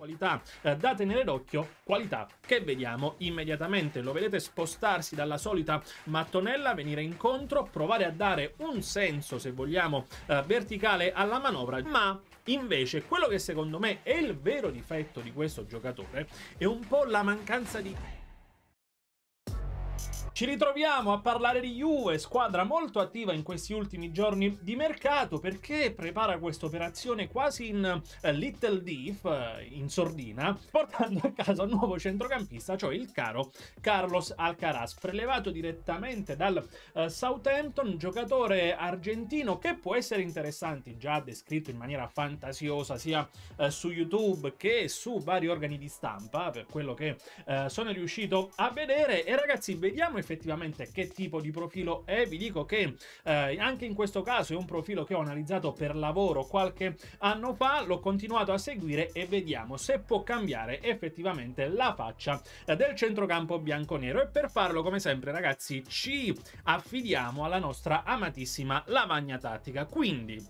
qualità eh, da tenere d'occhio, qualità che vediamo immediatamente. Lo vedete spostarsi dalla solita mattonella, venire incontro, provare a dare un senso, se vogliamo, eh, verticale alla manovra, ma invece quello che secondo me è il vero difetto di questo giocatore è un po' la mancanza di ci ritroviamo a parlare di Juve, squadra molto attiva in questi ultimi giorni di mercato perché prepara questa operazione quasi in uh, Little Diff, uh, eh, in sordina, portando a casa un nuovo centrocampista, cioè il caro Carlos Alcaraz, prelevato direttamente dal uh, Southampton, giocatore argentino che può essere interessante, già descritto in maniera fantasiosa sia su YouTube che su vari organi di stampa, per quello che sono riuscito a vedere. E ragazzi, vediamo effettivamente effettivamente che tipo di profilo è. Vi dico che eh, anche in questo caso è un profilo che ho analizzato per lavoro qualche anno fa, l'ho continuato a seguire e vediamo se può cambiare effettivamente la faccia eh, del centrocampo bianconero. E per farlo, come sempre ragazzi, ci affidiamo alla nostra amatissima lavagna tattica. Quindi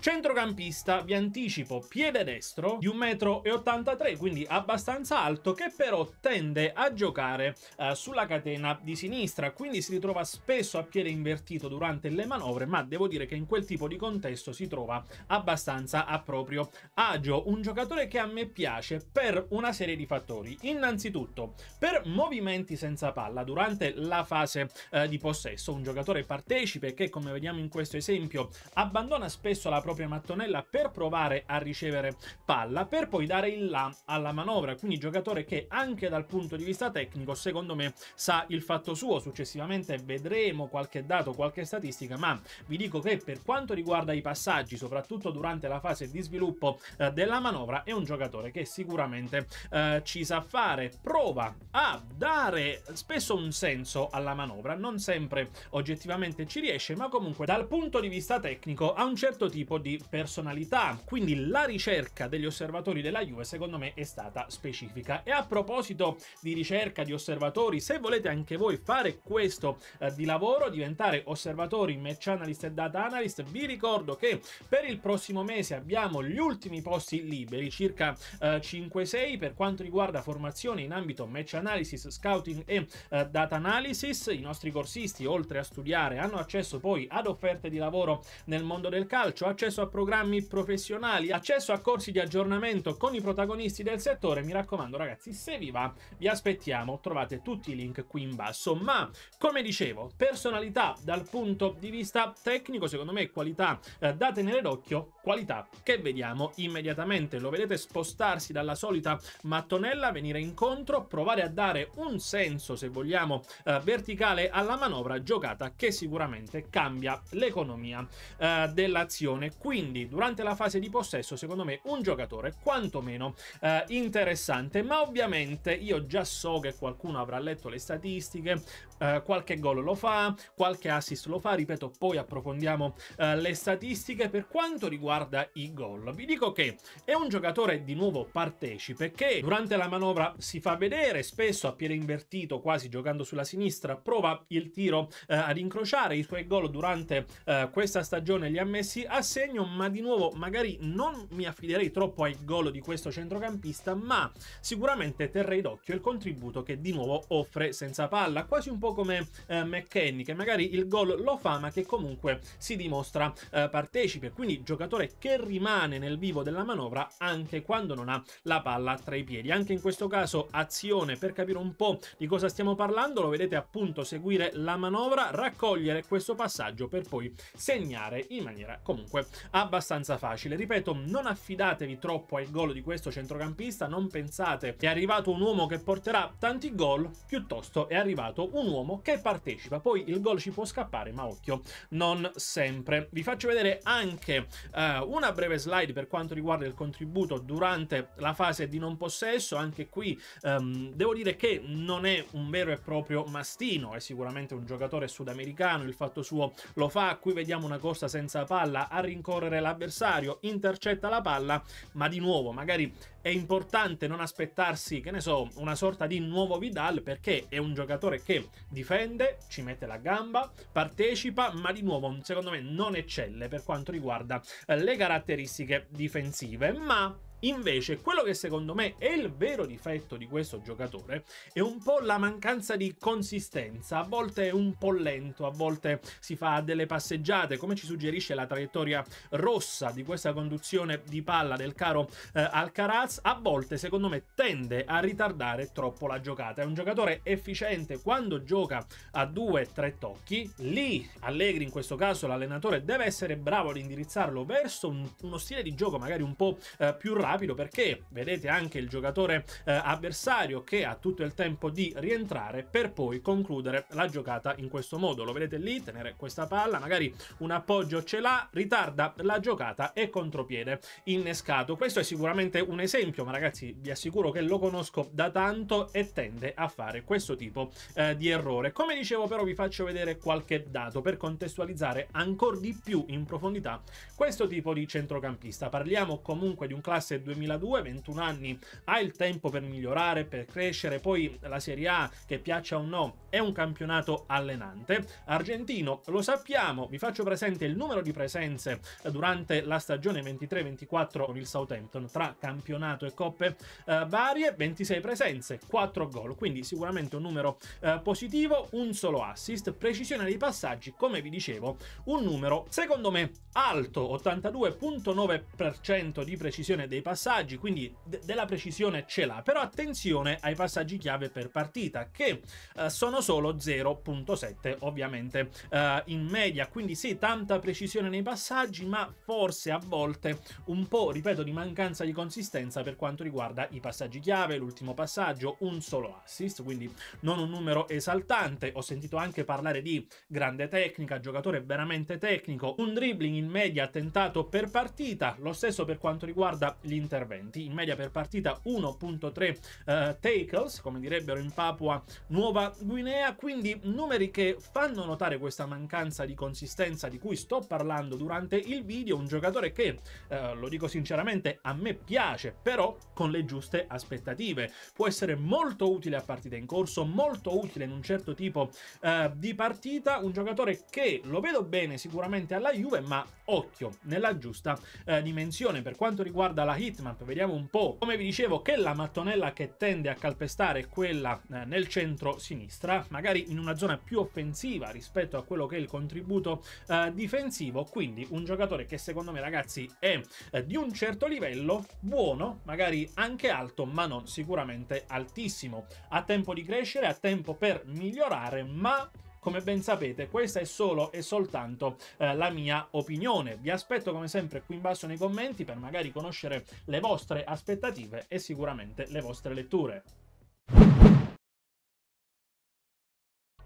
Centrocampista, vi anticipo, piede destro di 1,83 m, quindi abbastanza alto, che però tende a giocare eh, sulla catena di sinistra, quindi si ritrova spesso a piede invertito durante le manovre, ma devo dire che in quel tipo di contesto si trova abbastanza a proprio agio. Un giocatore che a me piace per una serie di fattori. Innanzitutto, per movimenti senza palla durante la fase eh, di possesso, un giocatore partecipe che, come vediamo in questo esempio, abbandona spesso la propria propria mattonella per provare a ricevere palla, per poi dare il là alla manovra. Quindi giocatore che anche dal punto di vista tecnico, secondo me, sa il fatto suo. Successivamente vedremo qualche dato, qualche statistica, ma vi dico che per quanto riguarda i passaggi, soprattutto durante la fase di sviluppo eh, della manovra, è un giocatore che sicuramente eh, ci sa fare. Prova a dare spesso un senso alla manovra, non sempre oggettivamente ci riesce, ma comunque dal punto di vista tecnico ha un certo tipo di personalità. Quindi la ricerca degli osservatori della Juve secondo me è stata specifica. E a proposito di ricerca di osservatori, se volete anche voi fare questo eh, di lavoro, diventare osservatori, match analyst e data analyst, vi ricordo che per il prossimo mese abbiamo gli ultimi posti liberi, circa eh, 5-6 per quanto riguarda formazione in ambito match analysis, scouting e eh, data analysis. I nostri corsisti, oltre a studiare, hanno accesso poi ad offerte di lavoro nel mondo del calcio, accesso accesso a programmi professionali, accesso a corsi di aggiornamento con i protagonisti del settore. Mi raccomando ragazzi, se vi va, vi aspettiamo, trovate tutti i link qui in basso. Ma, come dicevo, personalità dal punto di vista tecnico, secondo me qualità eh, da tenere d'occhio, qualità che vediamo immediatamente. Lo vedete spostarsi dalla solita mattonella, venire incontro, provare a dare un senso, se vogliamo, eh, verticale alla manovra giocata che sicuramente cambia l'economia eh, dell'azione quindi durante la fase di possesso secondo me un giocatore quantomeno eh, interessante ma ovviamente io già so che qualcuno avrà letto le statistiche eh, qualche gol lo fa qualche assist lo fa ripeto poi approfondiamo eh, le statistiche per quanto riguarda i gol vi dico che è un giocatore di nuovo partecipe che durante la manovra si fa vedere spesso a piede invertito quasi giocando sulla sinistra prova il tiro eh, ad incrociare i suoi gol durante eh, questa stagione li ha messi a 16 segno, ma di nuovo magari non mi affiderei troppo al gol di questo centrocampista, ma sicuramente terrei d'occhio il contributo che di nuovo offre senza palla, quasi un po' come eh, McKenny, che magari il gol lo fa, ma che comunque si dimostra eh, partecipe, quindi giocatore che rimane nel vivo della manovra anche quando non ha la palla tra i piedi. Anche in questo caso azione per capire un po' di cosa stiamo parlando, lo vedete appunto seguire la manovra, raccogliere questo passaggio per poi segnare in maniera comunque abbastanza facile. Ripeto, non affidatevi troppo al gol di questo centrocampista, non pensate che è arrivato un uomo che porterà tanti gol, piuttosto è arrivato un uomo che partecipa. Poi il gol ci può scappare, ma occhio, non sempre. Vi faccio vedere anche eh, una breve slide per quanto riguarda il contributo durante la fase di non possesso, anche qui ehm, devo dire che non è un vero e proprio mastino, è sicuramente un giocatore sudamericano, il fatto suo lo fa, qui vediamo una corsa senza palla, ha rinforzato rincorrere l'avversario, intercetta la palla, ma di nuovo magari è importante non aspettarsi, che ne so, una sorta di nuovo Vidal perché è un giocatore che difende, ci mette la gamba, partecipa, ma di nuovo secondo me non eccelle per quanto riguarda eh, le caratteristiche difensive, ma Invece, quello che secondo me è il vero difetto di questo giocatore è un po' la mancanza di consistenza. A volte è un po' lento, a volte si fa delle passeggiate, come ci suggerisce la traiettoria rossa di questa conduzione di palla del caro eh, Alcaraz. A volte, secondo me, tende a ritardare troppo la giocata. È un giocatore efficiente quando gioca a 2 tre tocchi. Lì, Allegri, in questo caso, l'allenatore deve essere bravo ad indirizzarlo verso un, uno stile di gioco magari un po' eh, più rapido rapido perché vedete anche il giocatore eh, avversario che ha tutto il tempo di rientrare per poi concludere la giocata in questo modo. Lo vedete lì, tenere questa palla, magari un appoggio ce l'ha, ritarda la giocata e contropiede innescato. Questo è sicuramente un esempio, ma ragazzi vi assicuro che lo conosco da tanto e tende a fare questo tipo eh, di errore. Come dicevo però vi faccio vedere qualche dato per contestualizzare ancora di più in profondità questo tipo di centrocampista. Parliamo comunque di un classe del 2002, 21 anni, ha il tempo per migliorare, per crescere, poi la Serie A, che piaccia o no, è un campionato allenante. Argentino, lo sappiamo, vi faccio presente il numero di presenze durante la stagione 23-24 con il Southampton tra campionato e coppe eh, varie, 26 presenze, 4 gol, quindi sicuramente un numero eh, positivo, un solo assist, precisione dei passaggi, come vi dicevo, un numero secondo me alto, 82.9% di precisione dei passaggi passaggi, quindi de- della precisione ce l'ha, però attenzione ai passaggi chiave per partita che uh, sono solo 0.7 ovviamente uh, in media, quindi sì tanta precisione nei passaggi ma forse a volte un po' ripeto di mancanza di consistenza per quanto riguarda i passaggi chiave, l'ultimo passaggio, un solo assist, quindi non un numero esaltante, ho sentito anche parlare di grande tecnica, giocatore veramente tecnico, un dribbling in media tentato per partita, lo stesso per quanto riguarda gli interventi, in media per partita 1.3 eh, tackles, come direbbero in Papua Nuova Guinea, quindi numeri che fanno notare questa mancanza di consistenza di cui sto parlando durante il video, un giocatore che, eh, lo dico sinceramente, a me piace, però con le giuste aspettative. Può essere molto utile a partita in corso, molto utile in un certo tipo eh, di partita, un giocatore che lo vedo bene sicuramente alla Juve, ma occhio, nella giusta eh, dimensione. Per quanto riguarda la hit Bitmap, vediamo un po'. Come vi dicevo che la mattonella che tende a calpestare è quella eh, nel centro-sinistra, magari in una zona più offensiva rispetto a quello che è il contributo eh, difensivo, quindi un giocatore che secondo me ragazzi è eh, di un certo livello, buono, magari anche alto, ma non sicuramente altissimo. Ha tempo di crescere, ha tempo per migliorare, ma come ben sapete, questa è solo e soltanto eh, la mia opinione. Vi aspetto come sempre qui in basso nei commenti per magari conoscere le vostre aspettative e sicuramente le vostre letture.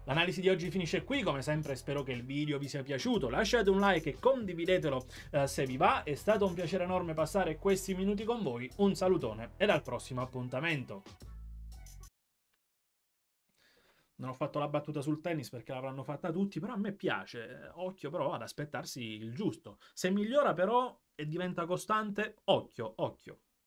L'analisi di oggi finisce qui, come sempre spero che il video vi sia piaciuto, lasciate un like e condividetelo eh, se vi va, è stato un piacere enorme passare questi minuti con voi, un salutone e al prossimo appuntamento. Non ho fatto la battuta sul tennis perché l'avranno fatta tutti, però a me piace. Occhio però ad aspettarsi il giusto. Se migliora però e diventa costante, occhio, occhio.